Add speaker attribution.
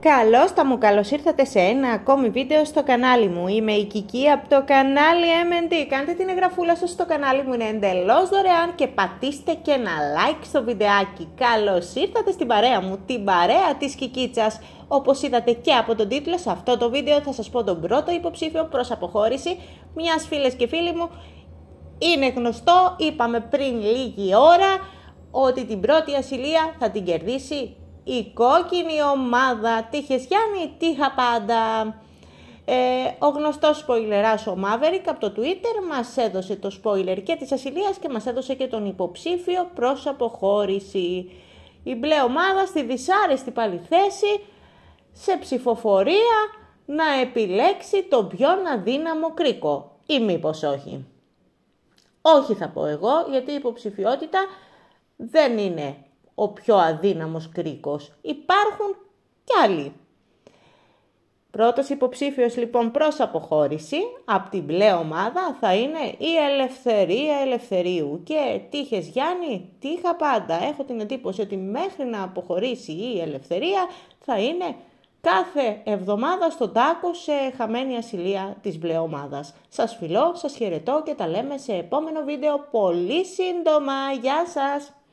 Speaker 1: Καλώς τα μου, καλώς ήρθατε σε ένα ακόμη βίντεο στο κανάλι μου. Είμαι η Κική από το κανάλι MND. Κάντε την εγγραφούλα σας στο κανάλι μου, είναι εντελώς δωρεάν και πατήστε και ένα like στο βιντεάκι. Καλώς ήρθατε στην παρέα μου, την παρέα της Κικίτσας, όπως είδατε και από τον τίτλο, σε αυτό το βίντεο θα σας πω τον πρώτο υποψήφιο προς αποχώρηση μιας φίλες και φίλη μου. Είναι γνωστό, είπαμε πριν λίγη ώρα, ότι την πρώτη ασυλία θα την κερδίσει η κόκκινη ομάδα, τι Γιάννη, τι πάντα. Ε, ο γνωστός σποιλεράς ο Μάβερικ από το Twitter μας έδωσε το spoiler και της ασυλίας και μας έδωσε και τον υποψήφιο προς αποχώρηση. Η μπλε ομάδα στη δυσάρεστη πάλι θέση, σε ψηφοφορία, να επιλέξει τον πιο αδύναμο κρίκο ή μήπως όχι. Όχι θα πω εγώ γιατί η υποψηφιότητα δεν είναι ο πιο αδύναμος κρίκος. Υπάρχουν κι άλλοι. Πρώτος υποψήφιος λοιπόν προς αποχώρηση από την μπλε ομάδα θα είναι η Ελευθερία Ελευθερίου και τύχες Γιάννη, είχα πάντα. Έχω την εντύπωση ότι μέχρι να αποχωρήσει η Ελευθερία θα είναι κάθε εβδομάδα στον τάκο σε χαμένη ασυλία της μπλε ομάδας. Σας φιλώ, σας χαιρετώ και τα λέμε σε επόμενο βίντεο πολύ σύντομα. Γεια σας!